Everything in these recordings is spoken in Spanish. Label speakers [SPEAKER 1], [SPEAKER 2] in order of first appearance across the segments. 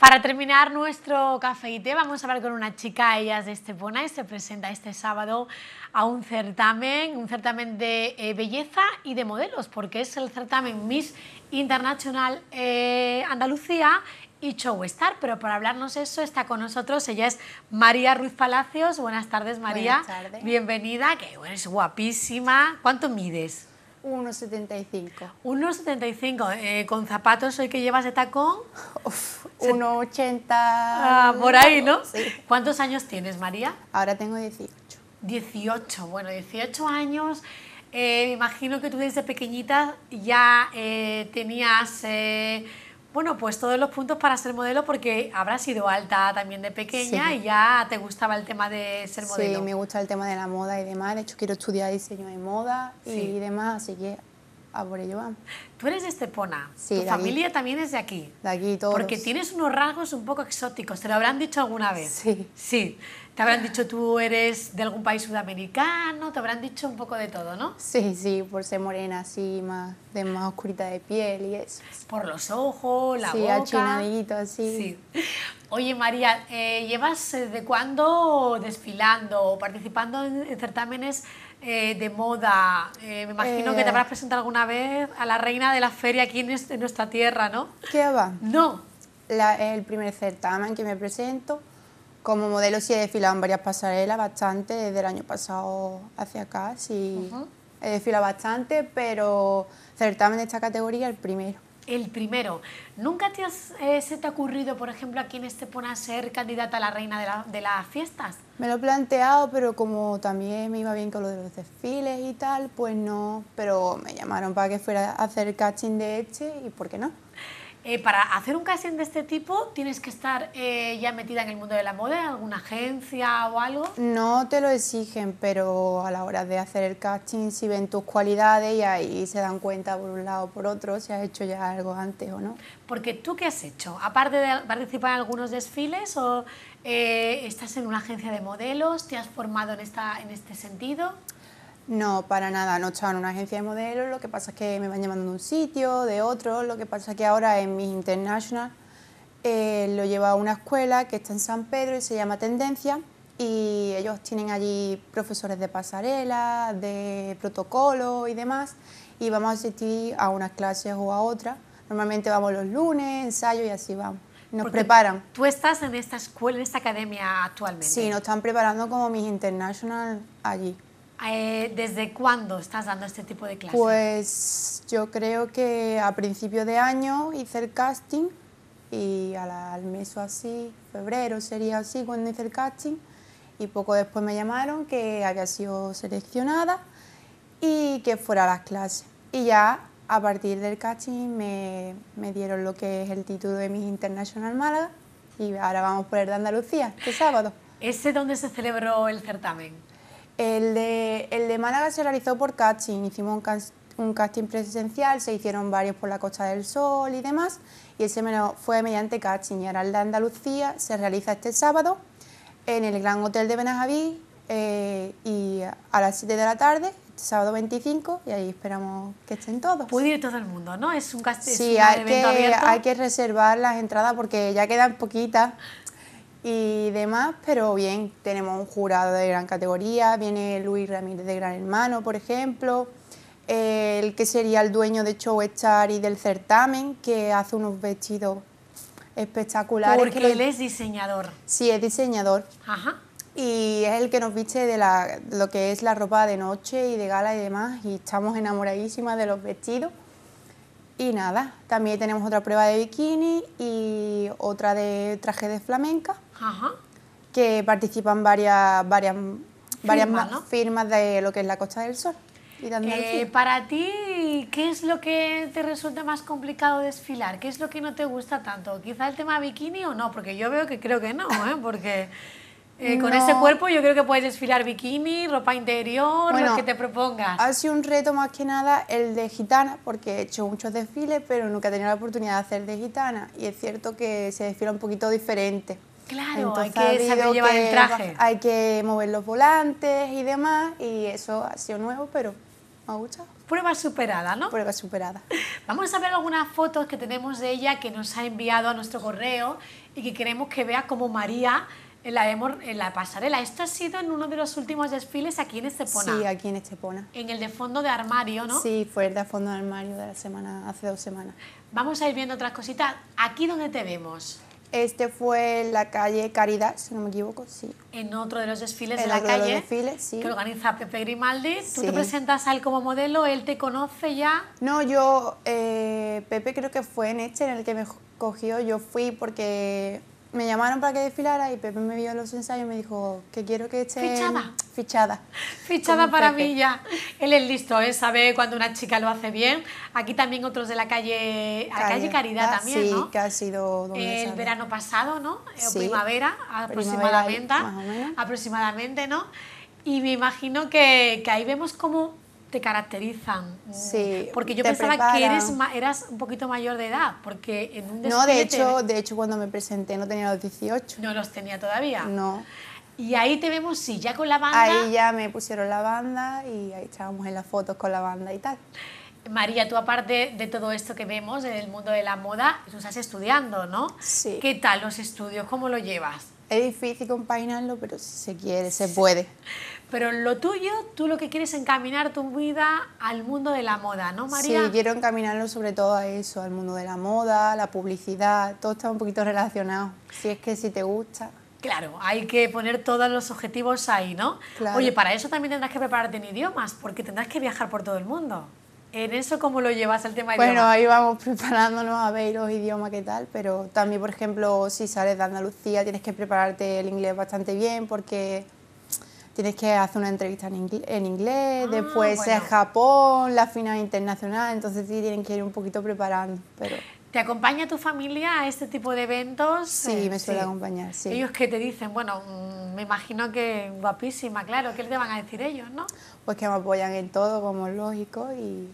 [SPEAKER 1] Para terminar nuestro café y té vamos a hablar con una chica, ella es de Estepona y se presenta este sábado a un certamen, un certamen de eh, belleza y de modelos, porque es el certamen Miss Internacional eh, Andalucía y Showstar, pero para hablarnos eso está con nosotros, ella es María Ruiz Palacios. Buenas tardes, María. Buenas tardes. Bienvenida, que eres guapísima. ¿Cuánto mides? 1,75. 1,75. Eh, ¿Con zapatos hoy que llevas de tacón? 1,80. Ah, por ahí, ¿no? Sí. ¿Cuántos años tienes, María? Ahora tengo 18. 18, bueno, 18 años. Eh, me imagino que tú desde pequeñita ya eh, tenías bueno, pues todos los puntos para ser modelo porque habrás sido alta también de pequeña y ya te gustaba el tema de ser modelo. Sí, me
[SPEAKER 2] gusta el tema de la moda y demás. De hecho, quiero estudiar diseño de moda y demás, así que a por ello vamos. Tú eres de Estepona, sí, tu familia
[SPEAKER 1] también es de aquí. De aquí todos. Porque tienes unos rasgos un poco exóticos, te lo habrán dicho alguna vez. Sí. Sí. Te habrán dicho tú eres de algún país sudamericano, te habrán dicho un poco de todo, ¿no?
[SPEAKER 2] Sí, sí, por ser morena, así, más, de más oscurita de piel y eso. Por los ojos, la sí, boca. Achinadito, así. Sí.
[SPEAKER 1] Oye, María, eh, ¿llevas eh, de cuándo desfilando o participando en certámenes eh, de moda. me imagino que te habrás presentado alguna vez a la reina de la feria aquí en, nuestra tierra, ¿no?
[SPEAKER 2] ¿Qué va? No. el primer certamen que me presento como modelo sí he desfilado en varias pasarelas, bastante, desde el año pasado hacia acá, sí he desfilado bastante, pero certamen de esta categoría el primero.
[SPEAKER 1] El primero. ¿Nunca te has, eh, se te ha ocurrido, por ejemplo, a quién este pone a ser candidata a la reina de, la, de, las fiestas?
[SPEAKER 2] Me lo he planteado, pero como también me iba bien con lo de los desfiles y tal, pues no. Pero me llamaron para que fuera a hacer casting de este y ¿por qué no?
[SPEAKER 1] Eh, para hacer un casting de este tipo, ¿tienes que estar eh, ya metida en el mundo de la moda, en alguna agencia o algo?
[SPEAKER 2] No te lo exigen, pero a la hora de hacer el casting, si ven tus cualidades y ahí se dan cuenta por un lado o por otro si has hecho ya algo antes o no.
[SPEAKER 1] Porque tú, ¿qué has hecho? Aparte de participar en algunos desfiles, o eh, estás en una agencia de modelos, ¿te has formado en, esta, en este sentido?
[SPEAKER 2] No, para nada, no estaba en una agencia de modelos, lo que pasa es que me van llamando de un sitio, de otro, lo que pasa es que ahora en Miss International eh, lo lleva a una escuela que está en San Pedro y se llama Tendencia y ellos tienen allí profesores de pasarela, de protocolo y demás y vamos a asistir a unas clases o a otras. Normalmente vamos los lunes, ensayo y así vamos. Nos preparan.
[SPEAKER 1] ¿Tú estás en esta escuela, en esta academia actualmente? Sí, nos
[SPEAKER 2] están preparando como Miss International allí.
[SPEAKER 1] Eh, ¿Desde cuándo estás dando este tipo de clases?
[SPEAKER 2] Pues yo creo que a principio de año hice el casting y al mes o así, febrero sería así cuando hice el casting y poco después me llamaron que había sido seleccionada y que fuera a las clases. Y ya a partir del casting me, dieron lo que es el título de Miss International Málaga y ahora vamos por el de Andalucía, este sábado.
[SPEAKER 1] ¿Ese donde se celebró el certamen?
[SPEAKER 2] El de, el de Málaga se realizó por casting, hicimos un, casting presencial, se hicieron varios por la Costa del Sol y demás, y ese fue mediante casting. Y ahora el de Andalucía se realiza este sábado en el Gran Hotel de Benajaví eh, y a las 7 de la tarde este sábado 25 y ahí esperamos que estén todos. Puede todo el mundo,
[SPEAKER 1] ¿no? Es un presencial. Sí, hay, que, hay
[SPEAKER 2] que reservar las entradas porque ya quedan poquitas y demás, pero bien, tenemos un jurado de gran categoría, viene Luis Ramírez de Gran Hermano, por ejemplo, el que sería el dueño de Showstar y del certamen, que hace unos vestidos espectaculares. Porque él es
[SPEAKER 1] diseñador.
[SPEAKER 2] Sí, es diseñador. Ajá. Y es el que nos viste de la, lo que es la ropa de noche y de gala y demás, y estamos enamoradísimas de los vestidos. Y nada, también tenemos otra prueba de bikini y otra de traje de flamenca, que participan varias, varias, varias firmas de lo que es la Costa del Sol. Y eh,
[SPEAKER 1] para ti, ¿qué es lo que te resulta más complicado desfilar? ¿Qué es lo que no te gusta tanto? ¿Quizá el tema bikini o no? Porque yo veo que creo que no, ¿eh? porque...
[SPEAKER 2] Eh, con ese cuerpo
[SPEAKER 1] yo creo que puedes desfilar bikini, ropa interior, lo que te propongas. Ha sido
[SPEAKER 2] un reto más que nada el de gitana, porque he hecho muchos desfiles, pero nunca he tenido la oportunidad de hacer de gitana. Y es cierto que se desfila un poquito diferente. Claro, Entonces, hay que saber llevar el traje. Hay que mover los volantes y demás, y eso ha sido nuevo, pero
[SPEAKER 1] me ha gustado. Prueba superada, ¿no? Prueba superada. Vamos a ver algunas fotos que tenemos de ella que nos ha enviado a nuestro correo y que queremos que vea como María la, la pasarela, esto ha sido en uno de los últimos desfiles aquí en Estepona. Sí, aquí en Estepona. En el de fondo de armario, ¿no?
[SPEAKER 2] Sí, fue el de fondo de armario de la semana, hace dos semanas.
[SPEAKER 1] Vamos a ir viendo otras
[SPEAKER 2] cositas. ¿Aquí dónde te vemos? Este fue en la calle Caridad, si no me equivoco, sí.
[SPEAKER 1] En otro de los desfiles de la otro calle. De los desfiles, sí. Que organiza Pepe Grimaldi. Tú te presentas a él como modelo, él te conoce ya.
[SPEAKER 2] No, yo, eh, Pepe creo que fue en este en el que me cogió. Yo fui porque me llamaron para que desfilara y Pepe me vio los ensayos y me dijo que quiero que esté fichada. Fichada.
[SPEAKER 1] Fichada para mí ya. Él es listo, ¿eh? sabe cuando una chica lo hace bien. Aquí también otros de la calle, Caridad, calle Caridad también, sí,
[SPEAKER 2] que ha sido El verano
[SPEAKER 1] pasado, ¿no? O primavera, aproximadamente, aproximadamente, ¿no? Y me imagino que, que ahí vemos cómo te caracterizan. Mm, sí, porque yo pensaba que eres, eras un poquito mayor de edad, porque en un No, de hecho,
[SPEAKER 2] de hecho cuando me presenté no tenía los 18. No los tenía todavía. No. Y ahí te vemos, sí, ya con la banda. Ahí ya me pusieron la banda y ahí estábamos en las fotos
[SPEAKER 1] con la banda y tal. María, tú aparte de todo esto que vemos en el mundo de la moda, tú estás estudiando, ¿no? Sí. ¿Qué tal los estudios? ¿Cómo lo llevas?
[SPEAKER 2] Es difícil compaginarlo,
[SPEAKER 1] pero se quiere, se puede. Pero lo tuyo, tú lo que quieres es encaminar tu vida al mundo de la moda, ¿no, María? Sí, quiero
[SPEAKER 2] encaminarlo sobre todo a eso, al mundo de la moda, la publicidad, todo está un poquito relacionado. Si es que si te gusta.
[SPEAKER 1] Claro, hay que poner todos los objetivos ahí, ¿no? Oye, para eso también tendrás que prepararte en idiomas, porque tendrás que viajar por todo el mundo. ¿En eso cómo lo llevas al tema bueno, idioma? Bueno, ahí
[SPEAKER 2] vamos preparándonos a ver los idiomas qué tal, pero también, por ejemplo, si sales de Andalucía tienes que prepararte el inglés bastante bien porque tienes que hacer una entrevista en, inglés, ah, después es Japón, la final internacional, entonces sí tienen que ir un poquito preparando, pero...
[SPEAKER 1] ¿Te acompaña tu familia a este tipo de eventos? Sí, eh, me suele acompañar, sí. Ellos que te dicen, bueno, mm, me imagino que guapísima, claro, ¿qué te van a decir ellos, no?
[SPEAKER 2] Pues que me apoyan en todo, como es lógico, y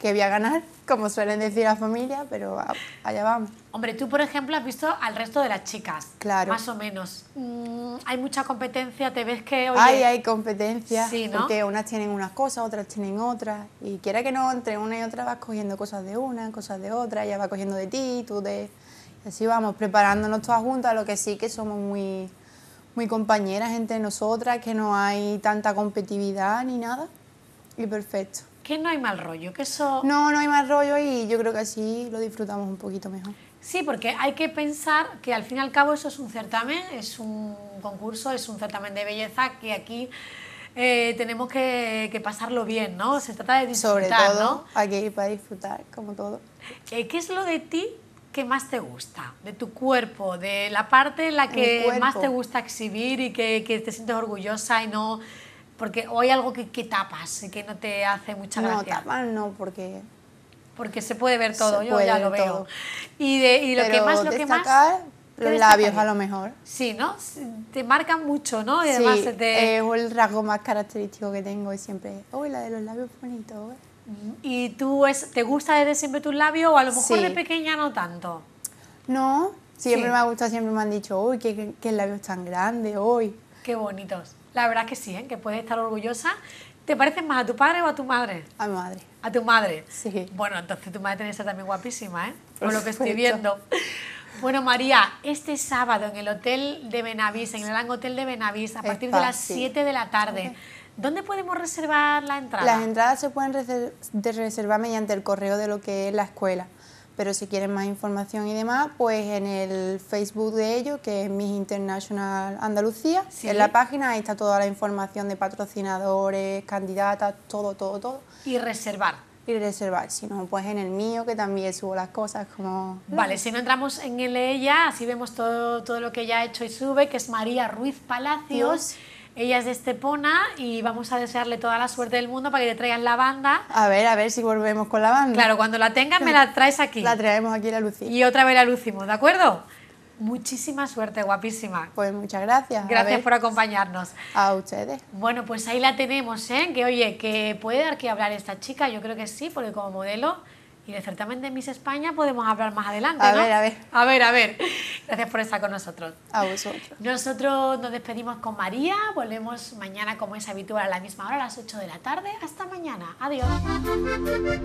[SPEAKER 2] que voy a ganar, como suelen decir la familia, pero allá vamos.
[SPEAKER 1] Hombre, tú, por ejemplo, has visto al resto de las chicas. Claro. Más o menos. Mm, hay mucha competencia, te ves que... Hay, hay
[SPEAKER 2] competencia. Porque unas tienen unas cosas, otras tienen otras. Y quiera que no, entre una y otra vas cogiendo cosas de una, cosas de otra. Ella va cogiendo de ti, tú de... Así vamos, preparándonos todas juntas, lo que sí que somos muy, muy compañeras entre nosotras, que no hay tanta competitividad ni nada. Y perfecto
[SPEAKER 1] que no hay mal rollo, que eso... No, no hay
[SPEAKER 2] mal rollo y yo creo que así lo disfrutamos un poquito mejor.
[SPEAKER 1] Sí, porque hay que pensar que al fin y al cabo eso es un certamen, es un concurso, es un certamen de belleza que aquí eh, tenemos que, pasarlo bien, ¿no? Se trata de disfrutar, ¿no?
[SPEAKER 2] hay para disfrutar, como todo.
[SPEAKER 1] Eh, ¿Qué es lo de ti que más te gusta? De tu cuerpo, de la parte en la que más te gusta exhibir y que, que te sientes orgullosa y no porque hoy algo que, tapas que no te hace mucha gracia. No, tapas no, porque... Porque se puede ver todo, yo ya lo veo. Y, de, y lo que más, lo que más... Los labios a lo mejor. Sí, ¿no? Te marcan
[SPEAKER 2] mucho, ¿no? es el rasgo más característico que tengo y siempre,
[SPEAKER 1] Uy, la de los labios bonitos. ¿Y tú es, te gusta desde siempre tus labios o a lo mejor de pequeña no tanto?
[SPEAKER 2] No, siempre me ha gustado, siempre me han dicho, uy, qué, qué, qué labios tan grandes, hoy.
[SPEAKER 1] Qué bonitos. La verdad es que sí, ¿eh? que puedes estar orgullosa. ¿Te pareces más a tu padre o a tu madre? A mi madre. ¿A tu madre? Sí. Bueno, entonces tu madre que ser también guapísima, ¿eh? Por, lo que estoy viendo. Bueno, María, este sábado en el Hotel de Benavís, en el Gran Hotel de Benavís, a partir de las 7 de la tarde, ¿dónde podemos reservar la entrada? Las
[SPEAKER 2] entradas se pueden reservar mediante el correo de lo que es la escuela. Pero si quieren más información y demás, pues en el Facebook de ellos, que es Miss International Andalucía, en la página está toda la información de patrocinadores, candidatas, todo, todo, todo.
[SPEAKER 1] Y reservar
[SPEAKER 2] y reservar, si no, pues en el mío que también subo las cosas como... Vale, si
[SPEAKER 1] no entramos en el ella, así vemos todo, lo que ella ha hecho y sube, que es María Ruiz Palacios. Ella es de Estepona y vamos a desearle toda la suerte del mundo para que te traigan la banda. A ver, a ver si volvemos con la banda. Claro, cuando la tengas me la traes aquí. La traemos aquí la Lucy. Y otra vez la lucimos, ¿de acuerdo? Muchísima suerte, guapísima. Pues muchas gracias. Gracias por acompañarnos. A ustedes. Bueno, pues ahí la tenemos, ¿eh? Que oye, que puede dar que hablar esta chica, yo creo que sí, porque como modelo y de certamen Miss España podemos hablar más adelante. A ver, a ver. A ver, a ver. Gracias por estar con nosotros. A vosotros. Nosotros nos despedimos con María. Volvemos mañana, como es habitual, a la misma hora, a las 8 de la tarde. Hasta mañana. Adiós.